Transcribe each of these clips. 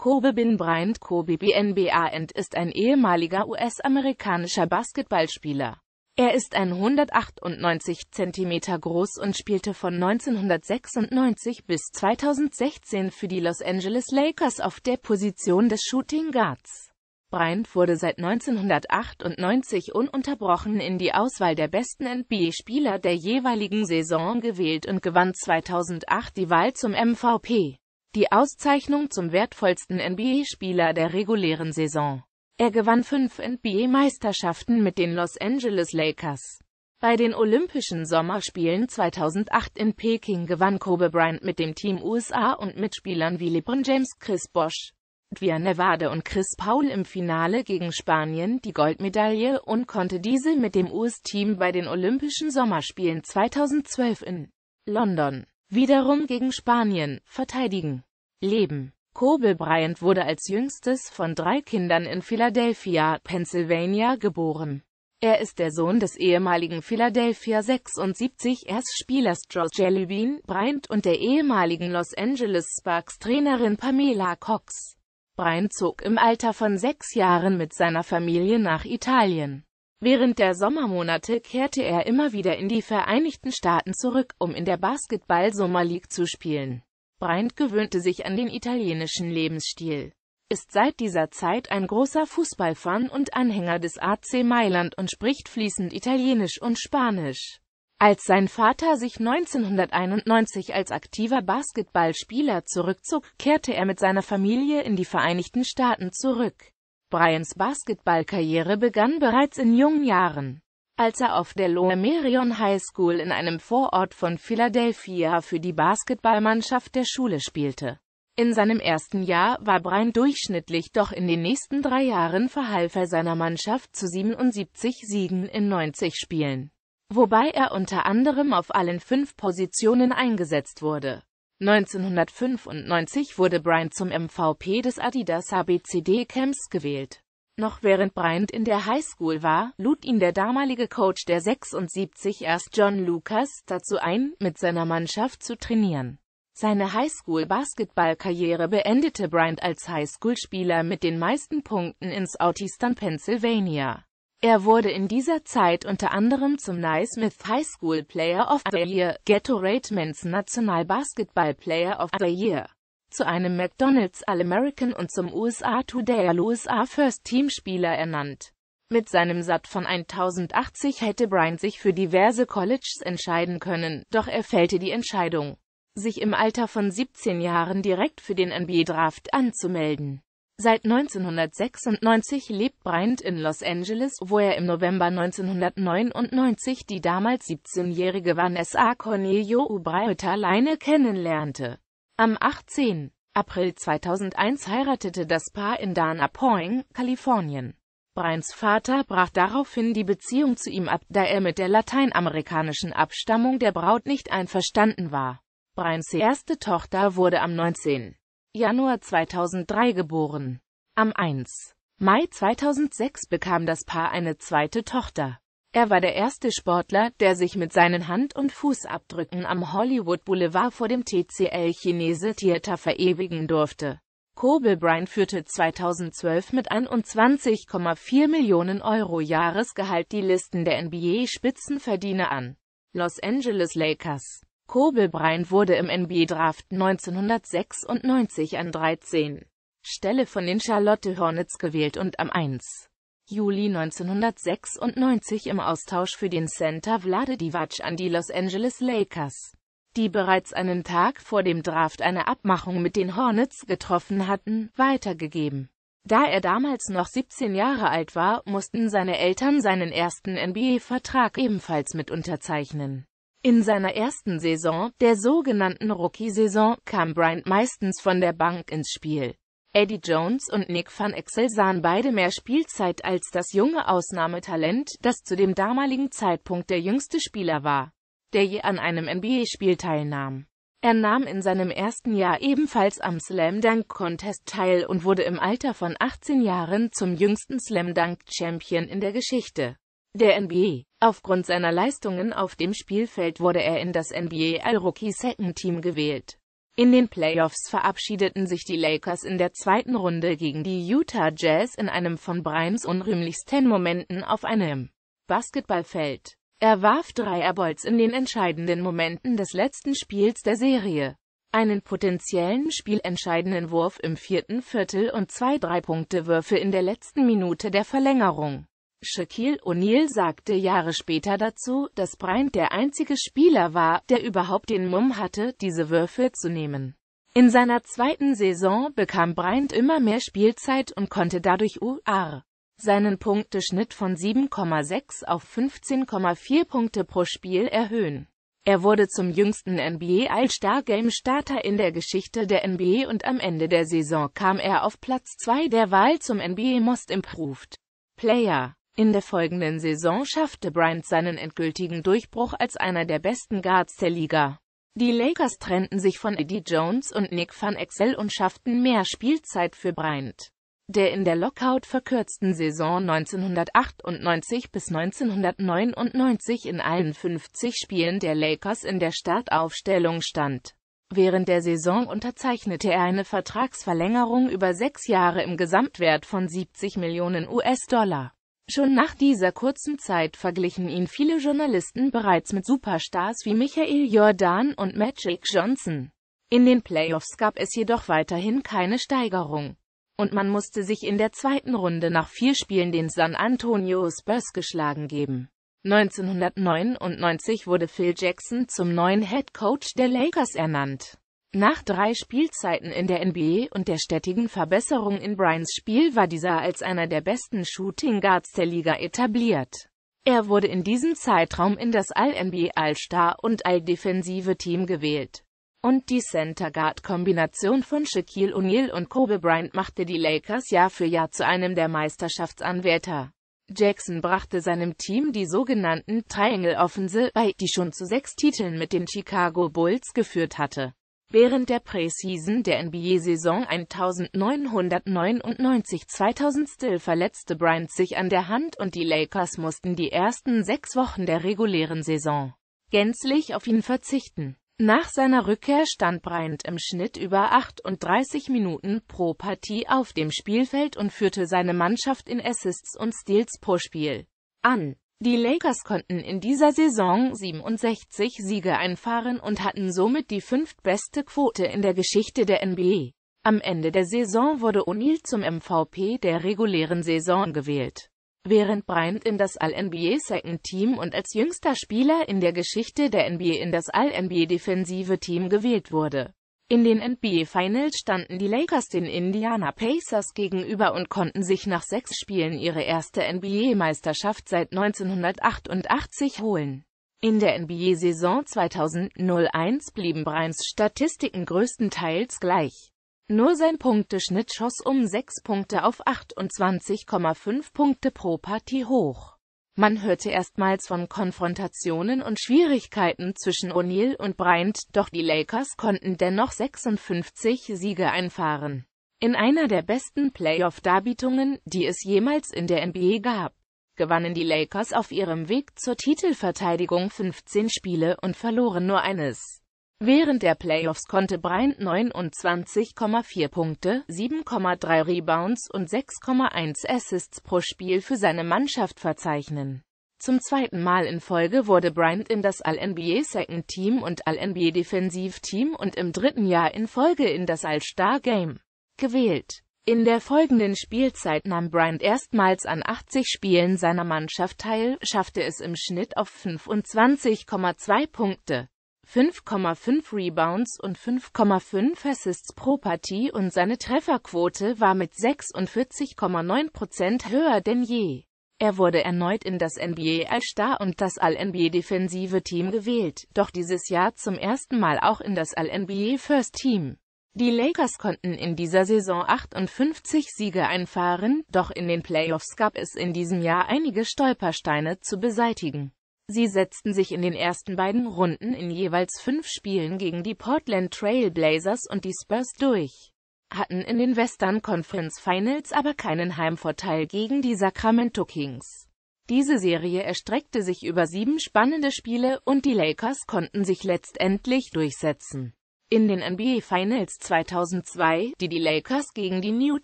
Kobe Bin Bryant Kobe Bin BNBAND ist ein ehemaliger US-amerikanischer Basketballspieler. Er ist 198 cm groß und spielte von 1996 bis 2016 für die Los Angeles Lakers auf der Position des Shooting Guards. Bryant wurde seit 1998 ununterbrochen in die Auswahl der besten NBA-Spieler der jeweiligen Saison gewählt und gewann 2008 die Wahl zum MVP die Auszeichnung zum wertvollsten NBA-Spieler der regulären Saison. Er gewann fünf NBA-Meisterschaften mit den Los Angeles Lakers. Bei den Olympischen Sommerspielen 2008 in Peking gewann Kobe Bryant mit dem Team USA und Mitspielern wie LeBron James, Chris Bosch, Via Nevada und Chris Paul im Finale gegen Spanien die Goldmedaille und konnte diese mit dem US-Team bei den Olympischen Sommerspielen 2012 in London wiederum gegen Spanien verteidigen. Leben. Kobe Bryant wurde als jüngstes von drei Kindern in Philadelphia, Pennsylvania geboren. Er ist der Sohn des ehemaligen Philadelphia 76 Erstspielers Spielers George Jellybean Bryant und der ehemaligen Los Angeles Sparks Trainerin Pamela Cox. Bryant zog im Alter von sechs Jahren mit seiner Familie nach Italien. Während der Sommermonate kehrte er immer wieder in die Vereinigten Staaten zurück, um in der Basketball-Sommer League zu spielen. Brandt gewöhnte sich an den italienischen Lebensstil, ist seit dieser Zeit ein großer Fußballfan und Anhänger des AC Mailand und spricht fließend Italienisch und Spanisch. Als sein Vater sich 1991 als aktiver Basketballspieler zurückzog, kehrte er mit seiner Familie in die Vereinigten Staaten zurück. Brians Basketballkarriere begann bereits in jungen Jahren. Als er auf der Lower Merion High School in einem Vorort von Philadelphia für die Basketballmannschaft der Schule spielte. In seinem ersten Jahr war Brian durchschnittlich, doch in den nächsten drei Jahren verhalf er seiner Mannschaft zu 77 Siegen in 90 Spielen, wobei er unter anderem auf allen fünf Positionen eingesetzt wurde. 1995 wurde Brian zum MVP des Adidas ABCD Camps gewählt. Noch während Bryant in der Highschool war, lud ihn der damalige Coach der 76 erst John Lucas dazu ein, mit seiner Mannschaft zu trainieren. Seine Highschool-Basketballkarriere beendete Bryant als Highschool-Spieler mit den meisten Punkten ins Southeastern Pennsylvania. Er wurde in dieser Zeit unter anderem zum Smith High School Player of the Year, Ghetto Rate Men's National Basketball Player of the Year zu einem McDonald's All-American und zum USA Today All-USA First Team Spieler ernannt. Mit seinem Sat von 1080 hätte Bryant sich für diverse Colleges entscheiden können, doch er fällte die Entscheidung, sich im Alter von 17 Jahren direkt für den NBA-Draft anzumelden. Seit 1996 lebt Bryant in Los Angeles, wo er im November 1999 die damals 17-jährige Vanessa Cornelio Ubraeta alleine kennenlernte. Am 18. April 2001 heiratete das Paar in Dana Point, Kalifornien. Brians Vater brach daraufhin die Beziehung zu ihm ab, da er mit der lateinamerikanischen Abstammung der Braut nicht einverstanden war. Brians erste Tochter wurde am 19. Januar 2003 geboren. Am 1. Mai 2006 bekam das Paar eine zweite Tochter. Er war der erste Sportler, der sich mit seinen Hand- und Fußabdrücken am Hollywood Boulevard vor dem TCL Chinese Theater verewigen durfte. Kobe Bryant führte 2012 mit 21,4 Millionen Euro Jahresgehalt die Listen der NBA-Spitzenverdiener an. Los Angeles Lakers Kobe Bryant wurde im NBA-Draft 1996 an 13 Stelle von den Charlotte Hornets gewählt und am 1. Juli 1996 im Austausch für den Center Vlade Divac an die Los Angeles Lakers, die bereits einen Tag vor dem Draft eine Abmachung mit den Hornets getroffen hatten, weitergegeben. Da er damals noch 17 Jahre alt war, mussten seine Eltern seinen ersten NBA-Vertrag ebenfalls mit unterzeichnen. In seiner ersten Saison, der sogenannten Rookie-Saison, kam Bryant meistens von der Bank ins Spiel. Eddie Jones und Nick van Exel sahen beide mehr Spielzeit als das junge Ausnahmetalent, das zu dem damaligen Zeitpunkt der jüngste Spieler war, der je an einem NBA-Spiel teilnahm. Er nahm in seinem ersten Jahr ebenfalls am Slam Dunk Contest teil und wurde im Alter von 18 Jahren zum jüngsten Slam Dunk Champion in der Geschichte der NBA. Aufgrund seiner Leistungen auf dem Spielfeld wurde er in das NBA All-Rookie Second Team gewählt. In den Playoffs verabschiedeten sich die Lakers in der zweiten Runde gegen die Utah Jazz in einem von Brimes unrühmlichsten Momenten auf einem Basketballfeld. Er warf drei Airballs in den entscheidenden Momenten des letzten Spiels der Serie. Einen potenziellen spielentscheidenden Wurf im vierten Viertel und zwei Dreipunktewürfe in der letzten Minute der Verlängerung. Shaquille O'Neal sagte Jahre später dazu, dass Bryant der einzige Spieler war, der überhaupt den Mumm hatte, diese Würfel zu nehmen. In seiner zweiten Saison bekam Bryant immer mehr Spielzeit und konnte dadurch UR seinen Punkteschnitt von 7,6 auf 15,4 Punkte pro Spiel erhöhen. Er wurde zum jüngsten NBA All-Star Game Starter in der Geschichte der NBA und am Ende der Saison kam er auf Platz 2 der Wahl zum NBA Most Improved Player. In der folgenden Saison schaffte Bryant seinen endgültigen Durchbruch als einer der besten Guards der Liga. Die Lakers trennten sich von Eddie Jones und Nick van Exel und schafften mehr Spielzeit für Bryant. Der in der Lockout verkürzten Saison 1998 bis 1999 in allen 50 Spielen der Lakers in der Startaufstellung stand. Während der Saison unterzeichnete er eine Vertragsverlängerung über sechs Jahre im Gesamtwert von 70 Millionen US-Dollar. Schon nach dieser kurzen Zeit verglichen ihn viele Journalisten bereits mit Superstars wie Michael Jordan und Magic Johnson. In den Playoffs gab es jedoch weiterhin keine Steigerung. Und man musste sich in der zweiten Runde nach vier Spielen den San Antonio Spurs geschlagen geben. 1999 wurde Phil Jackson zum neuen Head Coach der Lakers ernannt. Nach drei Spielzeiten in der NBA und der stetigen Verbesserung in Bryans Spiel war dieser als einer der besten Shooting Guards der Liga etabliert. Er wurde in diesem Zeitraum in das All-NBA All-Star und All-Defensive Team gewählt. Und die Center-Guard-Kombination von Shaquille O'Neal und Kobe Bryant machte die Lakers Jahr für Jahr zu einem der Meisterschaftsanwärter. Jackson brachte seinem Team die sogenannten Triangle Offense bei, die schon zu sechs Titeln mit den Chicago Bulls geführt hatte. Während der Preseason der NBA-Saison 1999-2000 Still verletzte Bryant sich an der Hand und die Lakers mussten die ersten sechs Wochen der regulären Saison gänzlich auf ihn verzichten. Nach seiner Rückkehr stand Bryant im Schnitt über 38 Minuten pro Partie auf dem Spielfeld und führte seine Mannschaft in Assists und Steals pro Spiel an die Lakers konnten in dieser Saison 67 Siege einfahren und hatten somit die fünftbeste Quote in der Geschichte der NBA. Am Ende der Saison wurde O'Neal zum MVP der regulären Saison gewählt. Während Bryant in das All-NBA Second Team und als jüngster Spieler in der Geschichte der NBA in das All-NBA Defensive Team gewählt wurde. In den NBA Finals standen die Lakers den Indiana Pacers gegenüber und konnten sich nach sechs Spielen ihre erste NBA-Meisterschaft seit 1988 holen. In der NBA-Saison 2001 blieben Bryans Statistiken größtenteils gleich. Nur sein Punkteschnitt schoss um 6 Punkte auf 28,5 Punkte pro Partie hoch. Man hörte erstmals von Konfrontationen und Schwierigkeiten zwischen O'Neill und Bryant, doch die Lakers konnten dennoch 56 Siege einfahren. In einer der besten Playoff-Darbietungen, die es jemals in der NBA gab, gewannen die Lakers auf ihrem Weg zur Titelverteidigung 15 Spiele und verloren nur eines. Während der Playoffs konnte Bryant 29,4 Punkte, 7,3 Rebounds und 6,1 Assists pro Spiel für seine Mannschaft verzeichnen. Zum zweiten Mal in Folge wurde Bryant in das All-NBA Second Team und All-NBA Defensiv Team und im dritten Jahr in Folge in das All-Star Game gewählt. In der folgenden Spielzeit nahm Bryant erstmals an 80 Spielen seiner Mannschaft teil, schaffte es im Schnitt auf 25,2 Punkte. 5,5 Rebounds und 5,5 Assists pro Partie und seine Trefferquote war mit 46,9% höher denn je. Er wurde erneut in das NBA All-Star und das All-NBA-Defensive Team gewählt, doch dieses Jahr zum ersten Mal auch in das All-NBA First Team. Die Lakers konnten in dieser Saison 58 Siege einfahren, doch in den Playoffs gab es in diesem Jahr einige Stolpersteine zu beseitigen. Sie setzten sich in den ersten beiden Runden in jeweils fünf Spielen gegen die Portland Trail Blazers und die Spurs durch, hatten in den Western Conference Finals aber keinen Heimvorteil gegen die Sacramento Kings. Diese Serie erstreckte sich über sieben spannende Spiele und die Lakers konnten sich letztendlich durchsetzen. In den NBA Finals 2002, die die Lakers gegen die New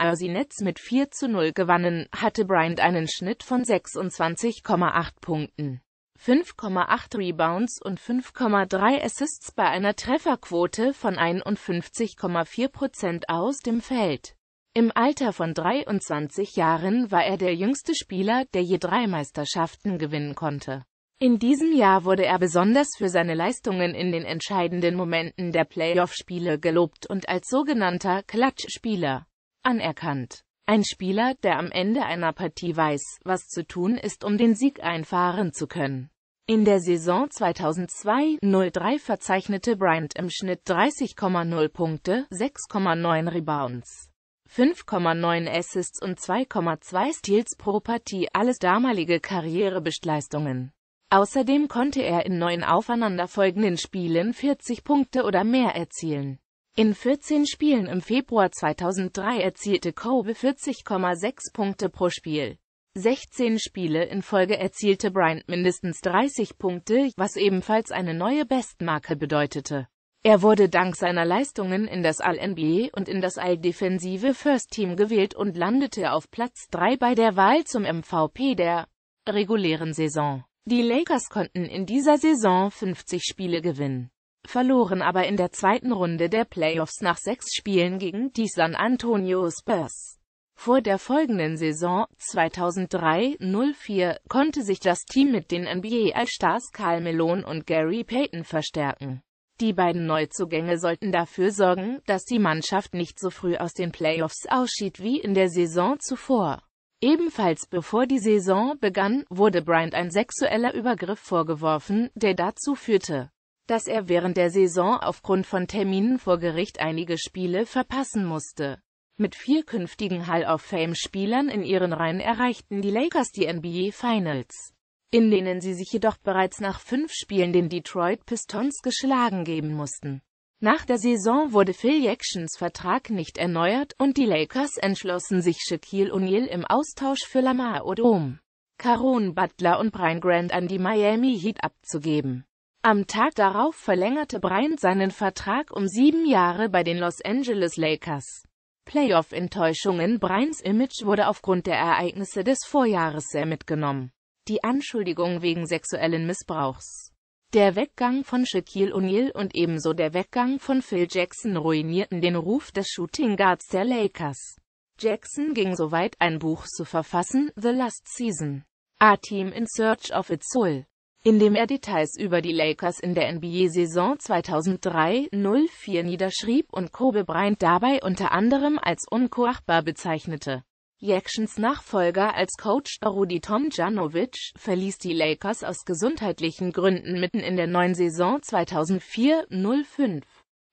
Jersey Nets mit 4 zu 0 gewannen, hatte Bryant einen Schnitt von 26,8 Punkten. 5,8 Rebounds und 5,3 Assists bei einer Trefferquote von 51,4% aus dem Feld. Im Alter von 23 Jahren war er der jüngste Spieler, der je drei Meisterschaften gewinnen konnte. In diesem Jahr wurde er besonders für seine Leistungen in den entscheidenden Momenten der Playoff-Spiele gelobt und als sogenannter Klatschspieler anerkannt. Ein Spieler, der am Ende einer Partie weiß, was zu tun ist, um den Sieg einfahren zu können. In der Saison 2002-03 verzeichnete Bryant im Schnitt 30,0 Punkte, 6,9 Rebounds, 5,9 Assists und 2,2 Steals pro Partie, alles damalige Karrierebestleistungen. Außerdem konnte er in neun aufeinanderfolgenden Spielen 40 Punkte oder mehr erzielen. In 14 Spielen im Februar 2003 erzielte Kobe 40,6 Punkte pro Spiel. 16 Spiele in Folge erzielte Bryant mindestens 30 Punkte, was ebenfalls eine neue Bestmarke bedeutete. Er wurde dank seiner Leistungen in das All-NBA und in das All-Defensive First Team gewählt und landete auf Platz 3 bei der Wahl zum MVP der regulären Saison. Die Lakers konnten in dieser Saison 50 Spiele gewinnen verloren aber in der zweiten Runde der Playoffs nach sechs Spielen gegen die San Antonio Spurs. Vor der folgenden Saison, 2003-04, konnte sich das Team mit den NBA-Allstars Karl Malone und Gary Payton verstärken. Die beiden Neuzugänge sollten dafür sorgen, dass die Mannschaft nicht so früh aus den Playoffs ausschied wie in der Saison zuvor. Ebenfalls bevor die Saison begann, wurde Bryant ein sexueller Übergriff vorgeworfen, der dazu führte, dass er während der Saison aufgrund von Terminen vor Gericht einige Spiele verpassen musste. Mit vier künftigen Hall of Fame-Spielern in ihren Reihen erreichten die Lakers die NBA Finals, in denen sie sich jedoch bereits nach fünf Spielen den Detroit Pistons geschlagen geben mussten. Nach der Saison wurde Phil Jacksons Vertrag nicht erneuert und die Lakers entschlossen sich Shaquille O'Neal im Austausch für Lamar Odom, Caron Butler und Brian Grant an die Miami Heat abzugeben. Am Tag darauf verlängerte Bryant seinen Vertrag um sieben Jahre bei den Los Angeles Lakers. Playoff-Enttäuschungen Bryants Image wurde aufgrund der Ereignisse des Vorjahres sehr mitgenommen. Die Anschuldigung wegen sexuellen Missbrauchs. Der Weggang von Shaquille O'Neal und ebenso der Weggang von Phil Jackson ruinierten den Ruf des Shooting Guards der Lakers. Jackson ging so weit, ein Buch zu verfassen, The Last Season. A Team in Search of Its Soul indem er Details über die Lakers in der NBA-Saison 2003-04 niederschrieb und Kobe Bryant dabei unter anderem als unkoachbar bezeichnete. Jacksons Nachfolger als Coach Rudy Tomjanovic verließ die Lakers aus gesundheitlichen Gründen mitten in der neuen Saison 2004-05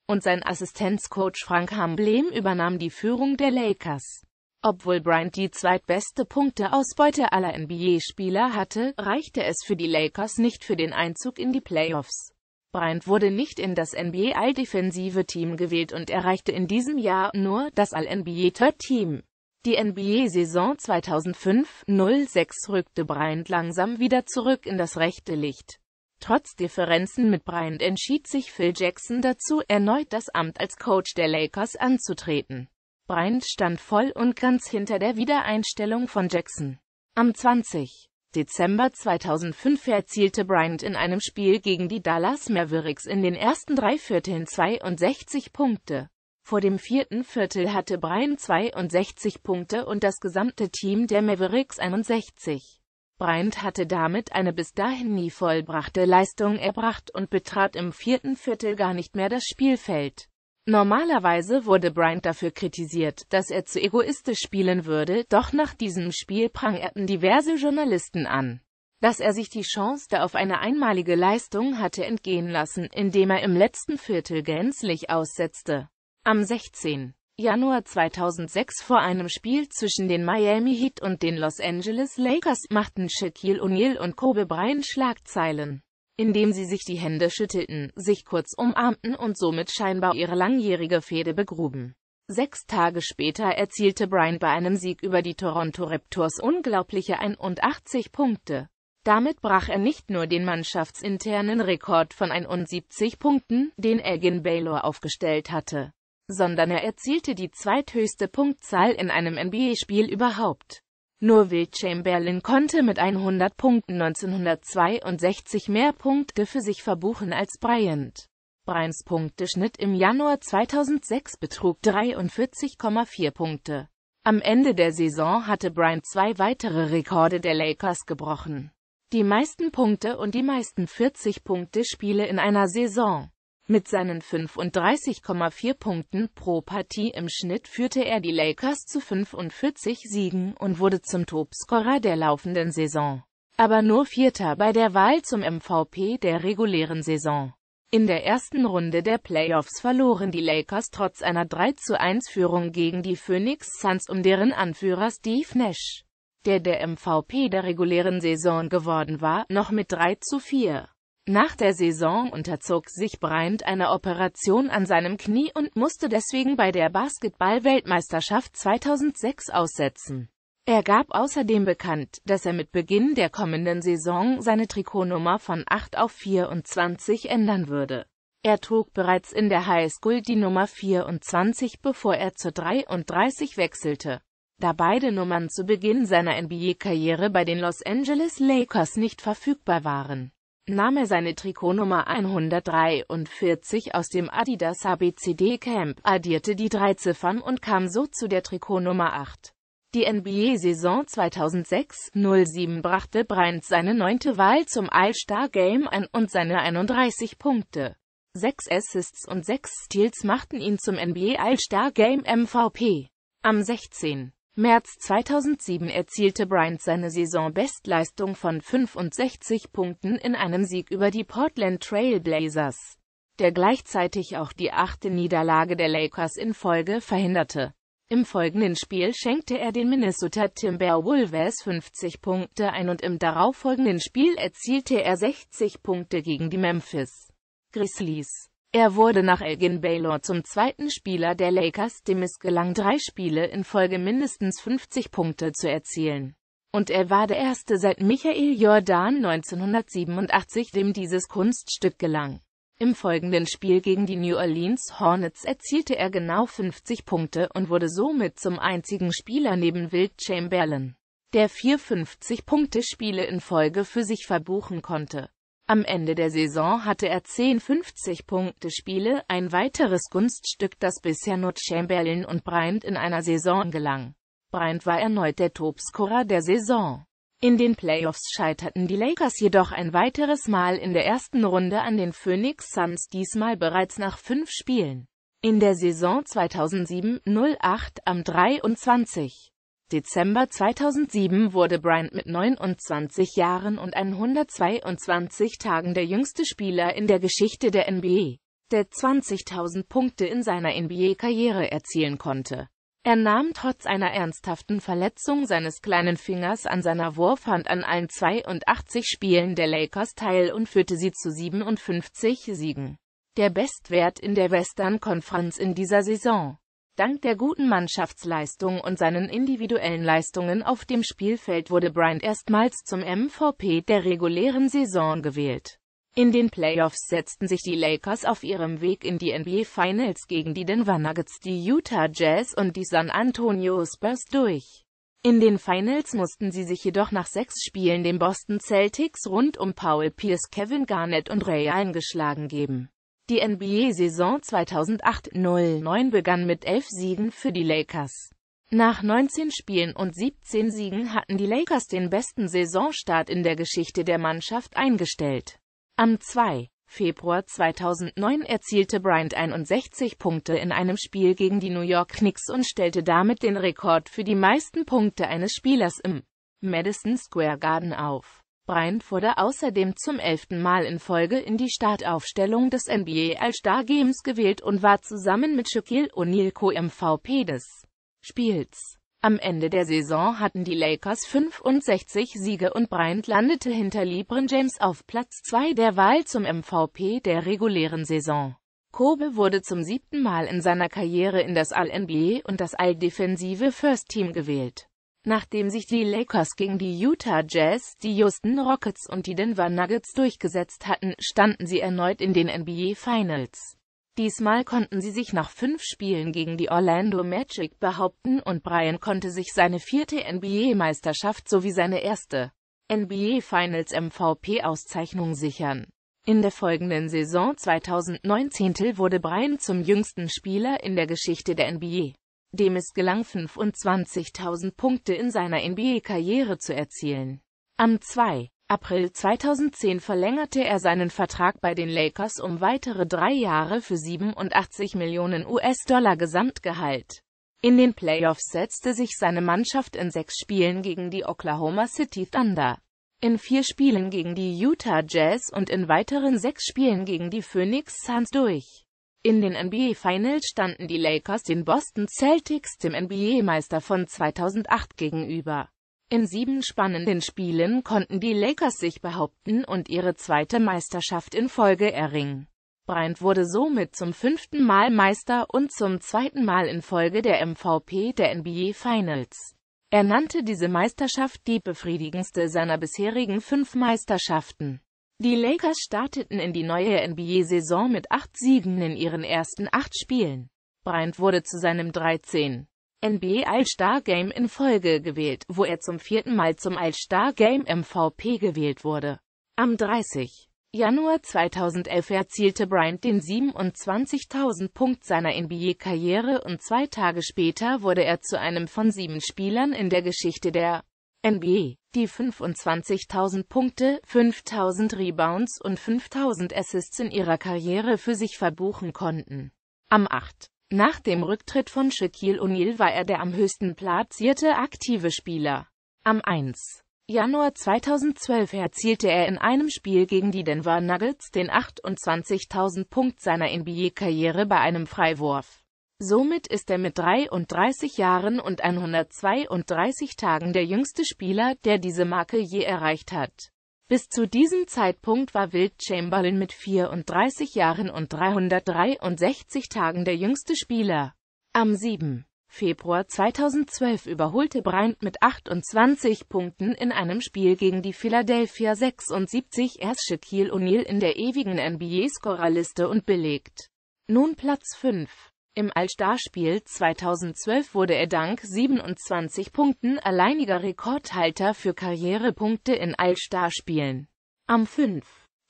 und sein Assistenzcoach Frank Hamblem übernahm die Führung der Lakers. Obwohl Bryant die zweitbeste Punkteausbeute aller NBA-Spieler hatte, reichte es für die Lakers nicht für den Einzug in die Playoffs. Bryant wurde nicht in das NBA All-Defensive Team gewählt und erreichte in diesem Jahr nur das All-NBA Third Team. Die NBA-Saison 2005-06 rückte Bryant langsam wieder zurück in das rechte Licht. Trotz Differenzen mit Bryant entschied sich Phil Jackson dazu, erneut das Amt als Coach der Lakers anzutreten. Bryant stand voll und ganz hinter der Wiedereinstellung von Jackson. Am 20. Dezember 2005 erzielte Bryant in einem Spiel gegen die Dallas Mavericks in den ersten drei Vierteln 62 Punkte. Vor dem vierten Viertel hatte Bryant 62 Punkte und das gesamte Team der Mavericks 61. Bryant hatte damit eine bis dahin nie vollbrachte Leistung erbracht und betrat im vierten Viertel gar nicht mehr das Spielfeld. Normalerweise wurde Bryant dafür kritisiert, dass er zu egoistisch spielen würde, doch nach diesem Spiel prangerten diverse Journalisten an, dass er sich die Chance da auf eine einmalige Leistung hatte entgehen lassen, indem er im letzten Viertel gänzlich aussetzte. Am 16. Januar 2006 vor einem Spiel zwischen den Miami Heat und den Los Angeles Lakers machten Shaquille O'Neal und Kobe Bryant Schlagzeilen indem sie sich die Hände schüttelten, sich kurz umarmten und somit scheinbar ihre langjährige Fehde begruben. Sechs Tage später erzielte Bryant bei einem Sieg über die Toronto Raptors unglaubliche 81 Punkte. Damit brach er nicht nur den mannschaftsinternen Rekord von 71 Punkten, den Elgin Baylor aufgestellt hatte, sondern er erzielte die zweithöchste Punktzahl in einem NBA-Spiel überhaupt. Nur Will Chamberlain konnte mit 100 Punkten 1962 mehr Punkte für sich verbuchen als Bryant. Bryants Punkteschnitt im Januar 2006 betrug 43,4 Punkte. Am Ende der Saison hatte Bryant zwei weitere Rekorde der Lakers gebrochen. Die meisten Punkte und die meisten 40-Punkte-Spiele in einer Saison. Mit seinen 35,4 Punkten pro Partie im Schnitt führte er die Lakers zu 45 Siegen und wurde zum Topscorer der laufenden Saison. Aber nur Vierter bei der Wahl zum MVP der regulären Saison. In der ersten Runde der Playoffs verloren die Lakers trotz einer 3 zu 1 Führung gegen die Phoenix Suns um deren Anführer Steve Nash, der der MVP der regulären Saison geworden war, noch mit 3 zu 4. Nach der Saison unterzog sich Bryant einer Operation an seinem Knie und musste deswegen bei der Basketball-Weltmeisterschaft 2006 aussetzen. Er gab außerdem bekannt, dass er mit Beginn der kommenden Saison seine Trikotnummer von 8 auf 24 ändern würde. Er trug bereits in der Highschool die Nummer 24, bevor er zur 33 wechselte. Da beide Nummern zu Beginn seiner NBA-Karriere bei den Los Angeles Lakers nicht verfügbar waren, nahm er seine Trikotnummer 143 aus dem Adidas ABCD Camp, addierte die drei Ziffern und kam so zu der Trikotnummer 8. Die NBA-Saison 2006-07 brachte Bryant seine neunte Wahl zum All-Star Game ein und seine 31 Punkte. Sechs Assists und sechs Steals machten ihn zum NBA All-Star Game MVP. Am 16. März 2007 erzielte Bryant seine Saisonbestleistung von 65 Punkten in einem Sieg über die Portland Trail Blazers, der gleichzeitig auch die achte Niederlage der Lakers in Folge verhinderte. Im folgenden Spiel schenkte er den Minnesota Timberwolves 50 Punkte ein und im darauffolgenden Spiel erzielte er 60 Punkte gegen die Memphis Grizzlies. Er wurde nach Elgin Baylor zum zweiten Spieler der Lakers, dem es gelang, drei Spiele in Folge mindestens 50 Punkte zu erzielen. Und er war der erste seit Michael Jordan 1987, dem dieses Kunststück gelang. Im folgenden Spiel gegen die New Orleans Hornets erzielte er genau 50 Punkte und wurde somit zum einzigen Spieler neben Wild Chamberlain, der 54 Punkte Spiele in Folge für sich verbuchen konnte. Am Ende der Saison hatte er 10 50-Punkte-Spiele, ein weiteres Gunststück, das bisher nur Chamberlain und Bryant in einer Saison gelang. Bryant war erneut der Topscorer der Saison. In den Playoffs scheiterten die Lakers jedoch ein weiteres Mal in der ersten Runde an den Phoenix Suns, diesmal bereits nach fünf Spielen. In der Saison 2007-08 am 23. Dezember 2007 wurde Bryant mit 29 Jahren und 122 Tagen der jüngste Spieler in der Geschichte der NBA, der 20.000 Punkte in seiner NBA-Karriere erzielen konnte. Er nahm trotz einer ernsthaften Verletzung seines kleinen Fingers an seiner Wurfhand an allen 82 Spielen der Lakers teil und führte sie zu 57 Siegen. Der Bestwert in der Western Conference in dieser Saison. Dank der guten Mannschaftsleistung und seinen individuellen Leistungen auf dem Spielfeld wurde Bryant erstmals zum MVP der regulären Saison gewählt. In den Playoffs setzten sich die Lakers auf ihrem Weg in die NBA Finals gegen die Denver Nuggets, die Utah Jazz und die San Antonio Spurs durch. In den Finals mussten sie sich jedoch nach sechs Spielen den Boston Celtics rund um Paul Pierce, Kevin Garnett und Ray eingeschlagen geben. Die NBA-Saison 2008-09 begann mit elf Siegen für die Lakers. Nach 19 Spielen und 17 Siegen hatten die Lakers den besten Saisonstart in der Geschichte der Mannschaft eingestellt. Am 2. Februar 2009 erzielte Bryant 61 Punkte in einem Spiel gegen die New York Knicks und stellte damit den Rekord für die meisten Punkte eines Spielers im Madison Square Garden auf. Bryant wurde außerdem zum elften Mal in Folge in die Startaufstellung des NBA All-Star Games gewählt und war zusammen mit Shaquille O'Neal Co-MVP des Spiels. Am Ende der Saison hatten die Lakers 65 Siege und Bryant landete hinter LeBron James auf Platz 2 der Wahl zum MVP der regulären Saison. Kobe wurde zum siebten Mal in seiner Karriere in das All-NBA und das All-Defensive First Team gewählt. Nachdem sich die Lakers gegen die Utah Jazz, die Houston Rockets und die Denver Nuggets durchgesetzt hatten, standen sie erneut in den NBA Finals. Diesmal konnten sie sich nach fünf Spielen gegen die Orlando Magic behaupten und Brian konnte sich seine vierte NBA-Meisterschaft sowie seine erste NBA Finals MVP-Auszeichnung sichern. In der folgenden Saison 2019 wurde Brian zum jüngsten Spieler in der Geschichte der NBA dem es gelang 25.000 Punkte in seiner NBA-Karriere zu erzielen. Am 2. April 2010 verlängerte er seinen Vertrag bei den Lakers um weitere drei Jahre für 87 Millionen US-Dollar Gesamtgehalt. In den Playoffs setzte sich seine Mannschaft in sechs Spielen gegen die Oklahoma City Thunder, in vier Spielen gegen die Utah Jazz und in weiteren sechs Spielen gegen die Phoenix Suns durch. In den NBA Finals standen die Lakers den Boston Celtics, dem NBA-Meister von 2008, gegenüber. In sieben spannenden Spielen konnten die Lakers sich behaupten und ihre zweite Meisterschaft in Folge erringen. Bryant wurde somit zum fünften Mal Meister und zum zweiten Mal in Folge der MVP der NBA Finals. Er nannte diese Meisterschaft die befriedigendste seiner bisherigen fünf Meisterschaften. Die Lakers starteten in die neue NBA-Saison mit acht Siegen in ihren ersten acht Spielen. Bryant wurde zu seinem 13. NBA All-Star Game in Folge gewählt, wo er zum vierten Mal zum All-Star Game MVP gewählt wurde. Am 30. Januar 2011 erzielte Bryant den 27.000 Punkt seiner NBA-Karriere und zwei Tage später wurde er zu einem von sieben Spielern in der Geschichte der NBA, die 25.000 Punkte, 5.000 Rebounds und 5.000 Assists in ihrer Karriere für sich verbuchen konnten. Am 8. Nach dem Rücktritt von Shaquille O'Neal war er der am höchsten platzierte aktive Spieler. Am 1. Januar 2012 erzielte er in einem Spiel gegen die Denver Nuggets den 28.000 Punkt seiner NBA-Karriere bei einem Freiwurf. Somit ist er mit 33 Jahren und 132 Tagen der jüngste Spieler, der diese Marke je erreicht hat. Bis zu diesem Zeitpunkt war Wild Chamberlain mit 34 Jahren und 363 Tagen der jüngste Spieler. Am 7. Februar 2012 überholte Bryant mit 28 Punkten in einem Spiel gegen die Philadelphia 76 erst Shaquille O'Neal in der ewigen NBA-Scorerliste und belegt nun Platz 5. Im All-Star-Spiel 2012 wurde er dank 27 Punkten alleiniger Rekordhalter für Karrierepunkte in All-Star-Spielen. Am 5.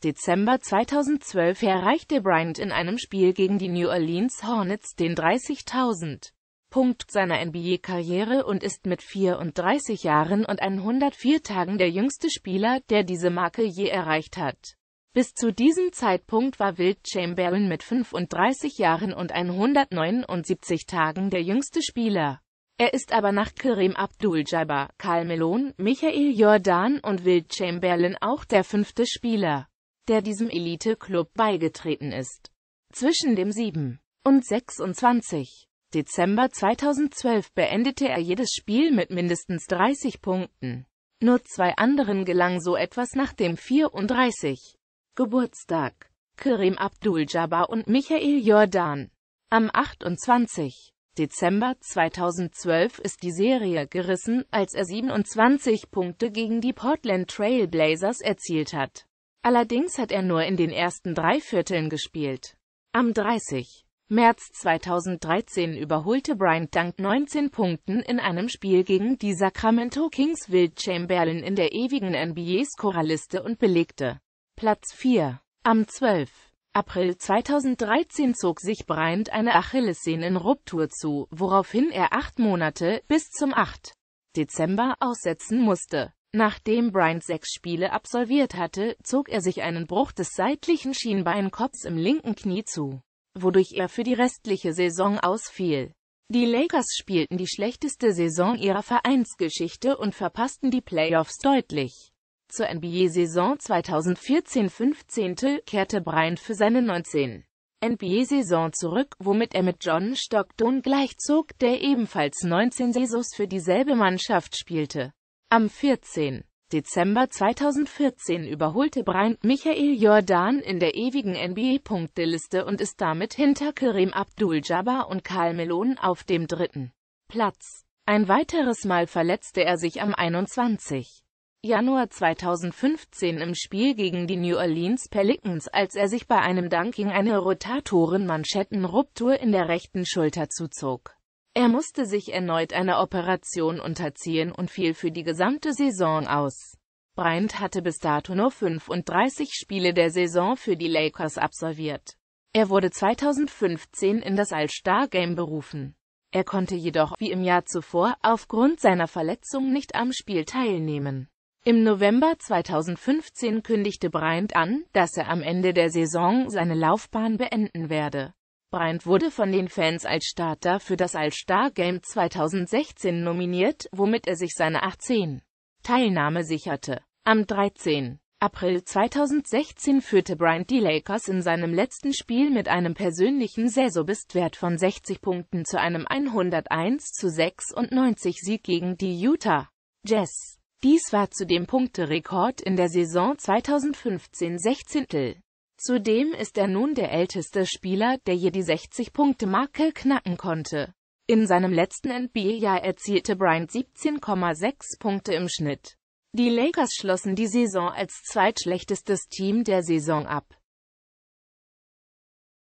Dezember 2012 erreichte Bryant in einem Spiel gegen die New Orleans Hornets den 30.000. Punkt seiner NBA-Karriere und ist mit 34 Jahren und 104 Tagen der jüngste Spieler, der diese Marke je erreicht hat. Bis zu diesem Zeitpunkt war Wilt Chamberlain mit 35 Jahren und 179 Tagen der jüngste Spieler. Er ist aber nach Kareem Abdul-Jabbar, Karl Melon, Michael Jordan und Wilt Chamberlain auch der fünfte Spieler, der diesem Elite-Club beigetreten ist. Zwischen dem 7 und 26 Dezember 2012 beendete er jedes Spiel mit mindestens 30 Punkten. Nur zwei anderen gelang so etwas nach dem 34. Geburtstag. Kerim Abdul-Jabbar und Michael Jordan. Am 28. Dezember 2012 ist die Serie gerissen, als er 27 Punkte gegen die Portland Trail Blazers erzielt hat. Allerdings hat er nur in den ersten drei Vierteln gespielt. Am 30. März 2013 überholte Bryant dank 19 Punkten in einem Spiel gegen die Sacramento Kings Wild Chamberlain in der ewigen NBA-Scorerliste und belegte Platz 4. Am 12. April 2013 zog sich Bryant eine Achillessehnenruptur zu, woraufhin er acht Monate bis zum 8. Dezember aussetzen musste. Nachdem Bryant sechs Spiele absolviert hatte, zog er sich einen Bruch des seitlichen Schienbeinkopfs im linken Knie zu, wodurch er für die restliche Saison ausfiel. Die Lakers spielten die schlechteste Saison ihrer Vereinsgeschichte und verpassten die Playoffs deutlich. Zur NBA-Saison 2014-15 kehrte Bryant für seine 19. NBA-Saison zurück, womit er mit John Stockton gleichzog, der ebenfalls 19 Saisons für dieselbe Mannschaft spielte. Am 14. Dezember 2014 überholte Bryant Michael Jordan in der ewigen NBA-Punkteliste und ist damit hinter Kareem Abdul-Jabbar und Karl Malone auf dem dritten Platz. Ein weiteres Mal verletzte er sich am 21. Januar 2015 im Spiel gegen die New Orleans Pelicans, als er sich bei einem Dunking eine Rotatorenmanschettenruptur in der rechten Schulter zuzog. Er musste sich erneut einer Operation unterziehen und fiel für die gesamte Saison aus. Bryant hatte bis dato nur 35 Spiele der Saison für die Lakers absolviert. Er wurde 2015 in das All-Star-Game berufen. Er konnte jedoch, wie im Jahr zuvor, aufgrund seiner Verletzung nicht am Spiel teilnehmen. Im November 2015 kündigte Bryant an, dass er am Ende der Saison seine Laufbahn beenden werde. Bryant wurde von den Fans als Starter für das All-Star Game 2016 nominiert, womit er sich seine 18. Teilnahme sicherte. Am 13. April 2016 führte Bryant die Lakers in seinem letzten Spiel mit einem persönlichen Saisonbestwert von 60 Punkten zu einem 101 zu 96 Sieg gegen die Utah Jazz. Dies war zudem Punkterekord in der Saison 2015-16. Zudem ist er nun der älteste Spieler, der je die 60-Punkte-Marke knacken konnte. In seinem letzten NBA-Jahr erzielte Bryant 17,6 Punkte im Schnitt. Die Lakers schlossen die Saison als zweitschlechtestes Team der Saison ab.